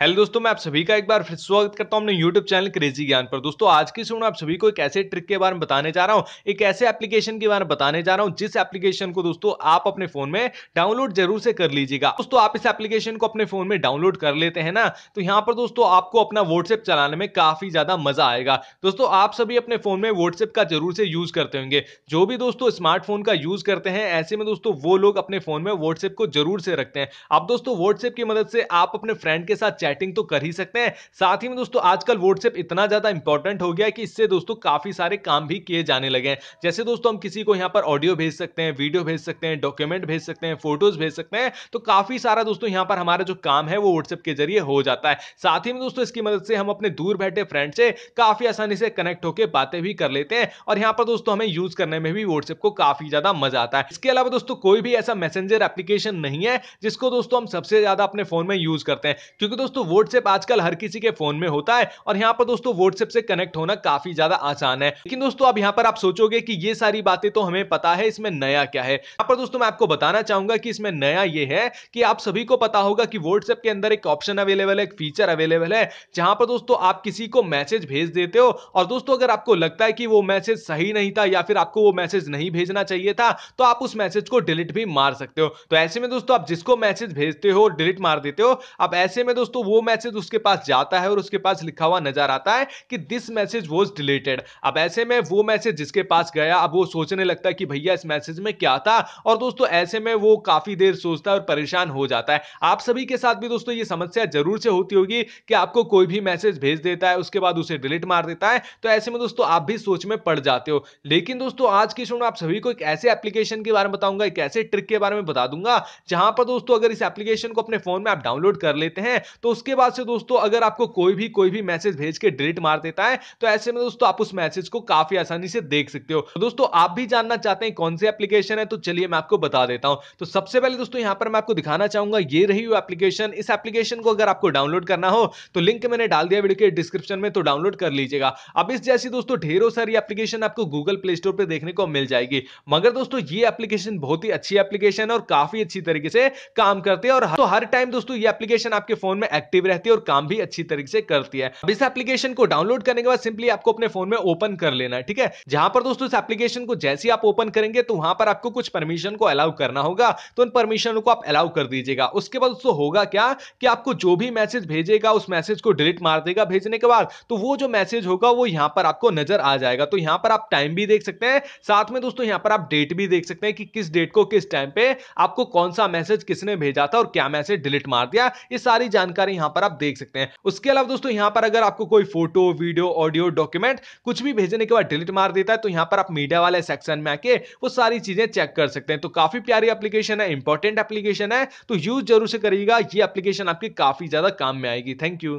hello दोस्तों मैं आप सभी का एक बार फिर स्वागत करता हूं अपने यूट्यूब चैनल क्रेजी ज्ञान पर दोस्तों आज की सुनो आप सभी को एक ऐसे ट्रिक के बारे में बताने जा रहा हूं एक ऐसे एप्लीकेशन के बारे में बताने जा रहा हूं जिस एप्लीकेशन को दोस्तों आप अपने फोन में डाउनलोड जरूर से कर लीजिएगा दोस्तों आप इस एप्लीकेशन को अपने फोन में डाउनलोड कर लेते हैं ना तो यहाँ पर दोस्तों आपको अपना व्हाट्सएप चलाने में काफी ज्यादा मजा आएगा दोस्तों आप सभी अपने फोन में व्हाट्सएप का जरूर से यूज करते होंगे जो भी दोस्तों स्मार्टफोन का यूज करते हैं ऐसे में दोस्तों वो लोग अपने फोन में व्हाट्सएप को जरूर से रखते हैं आप दोस्तों व्हाट्सएप की मदद से आप अपने फ्रेंड के साथ चैटिंग तो कर ही सकते हैं साथ ही में दोस्तों आजकल व्हाट्सएप इतना ज़्यादा इंपॉर्टेंट हो गया है कि इससे दोस्तों काफ़ी सारे काम भी किए जाने लगे हैं जैसे दोस्तों हम किसी को यहाँ पर ऑडियो भेज सकते हैं वीडियो भेज सकते हैं डॉक्यूमेंट भेज सकते हैं फोटोज भेज सकते हैं तो काफ़ी सारा दोस्तों यहाँ पर हमारा जो काम है वो व्हाट्सएप के जरिए हो जाता है साथ ही में दोस्तों इसकी मदद से हम अपने दूर बैठे फ्रेंड से काफ़ी आसानी से कनेक्ट होकर बातें भी कर लेते हैं और यहाँ पर दोस्तों हमें यूज़ करने में भी व्हाट्सएप को काफ़ी ज़्यादा मजा आता है इसके अलावा दोस्तों कोई भी ऐसा मैसेंजर एप्लीकेशन नहीं है जिसको दोस्तों हम सबसे ज़्यादा अपने फ़ोन में यूज़ करते हैं क्योंकि दोस्तों दोस्तों व्हाट्सएप आजकल हर किसी के फोन में होता है और यहाँ पर दोस्तों व्हाट्सएप से कनेक्ट होना काफी ज्यादा आसान है लेकिन दोस्तों अब यहाँ पर आप सोचोगे की ये सारी बातें तो हमें पता है इसमें नया क्या है यहाँ पर दोस्तों मैं आपको बताना चाहूंगा कि इसमें नया ये है कि आप सभी को पता होगा कि व्हाट्सएप के अंदर एक ऑप्शन अवेलेबल है एक फीचर अवेलेबल है जहां पर दोस्तों आप किसी को मैसेज भेज देते हो और दोस्तों अगर आपको लगता है कि वो मैसेज सही नहीं था या फिर आपको वो मैसेज नहीं भेजना चाहिए था तो आप उस मैसेज को डिलीट भी मार सकते हो तो ऐसे में दोस्तों आप जिसको मैसेज भेजते हो डिलीट मार देते हो अब ऐसे में दोस्तों वो मैसेज उसके पास जाता है और उसके पास लिखा हुआ नजर आता है कि दिस मैसेज वॉज डिलीटेड अब ऐसे में वो मैसेज जिसके पास गया अब वो सोचने लगता है कि भैया इस मैसेज में क्या था और दोस्तों ऐसे में वो काफी देर सोचता है और परेशान हो जाता है आप सभी के साथ भी दोस्तों ये समस्या जरूर से होती होगी कि आपको कोई भी मैसेज भेज देता है उसके बाद उसे डिलीट मार देता है तो ऐसे में दोस्तों आप भी सोच में पड़ जाते हो लेकिन दोस्तों आज की शो आप सभी को एक ऐसे एप्लीकेशन के बारे में बताऊंगा एक ऐसे ट्रिक के बारे में बता दूंगा जहां पर दोस्तों अगर इस एप्लीकेशन को अपने फोन में आप डाउनलोड कर लेते हैं तो उसके बाद से दोस्तों अगर आपको कोई भी कोई भी मैसेज भेज के डिलीट मार देता है तो ऐसे में दोस्तों आप उस मैसेज को काफी आसानी से देख सकते हो तो दोस्तों आप भी जानना चाहते हैं कौन सी एप्लीकेशन है तो चलिए मैं आपको बता देता हूं तो सबसे पहले दोस्तों यहां पर मैं आपको दिखाना चाहूंगा ये रही हुई एप्लीकेशन इस एप्लीकेशन को अगर आपको डाउनलोड करना हो तो लिंक मैंने डाल दिया वीडियो के डिस्क्रिप्शन में तो डाउनलोड कर लीजिएगा अब इस जैसी दोस्तों ढेरों सारी एप्लीकेशन आपको गूगल प्ले स्टोर पर देखने को मिल जाएगी मगर दोस्तों ये एप्लीकेशन बहुत ही अच्छी एप्लीकेशन है और काफी अच्छी तरीके से काम करते हैं और तो हर टाइम दोस्तों ये एप्लीकेशन आपके फोन में एक्टिव रहती है और काम भी अच्छी तरीके से करती है अब इस एप्लीकेशन को डाउनलोड करने के बाद सिंपली आपको अपने फोन में ओपन कर लेना है ठीक है जहां पर दोस्तों इस एप्लीकेशन को जैसे आप ओपन करेंगे तो वहां पर आपको कुछ परमिशन को अलाउ करना होगा तो उन परमिशन को आप अलाउ कर दीजिएगा उसके बाद दोस्तों होगा क्या कि आपको जो भी मैसेज भेजेगा उस मैसेज को डिलीट मार देगा भेजने के बाद तो वो जो मैसेज होगा वो यहां पर आपको नजर आ जाएगा तो यहां पर आप टाइम भी देख सकते हैं साथ में दोस्तों यहां पर आप डेट भी देख सकते हैं कि किस डेट को किस टाइम पे आपको कौन सा मैसेज किसने भेजा था और क्या मैसेज डिलीट मार दिया ये सारी जानकारी यहां पर आप देख सकते हैं उसके अलावा दोस्तों यहां पर अगर आपको कोई फोटो वीडियो ऑडियो डॉक्यूमेंट कुछ भी भेजने के बाद डिलीट मार देता है तो यहां पर आप मीडिया वाले सेक्शन में आके वो सारी चीजें चेक कर सकते हैं तो काफी प्यारी एप्लीकेशन है इंपॉर्टेंट एप्लीकेशन है तो यूज जरूर से करिएगा ये एप्लीकेशन आपके काफी ज्यादा काम में आएगी थैंक यू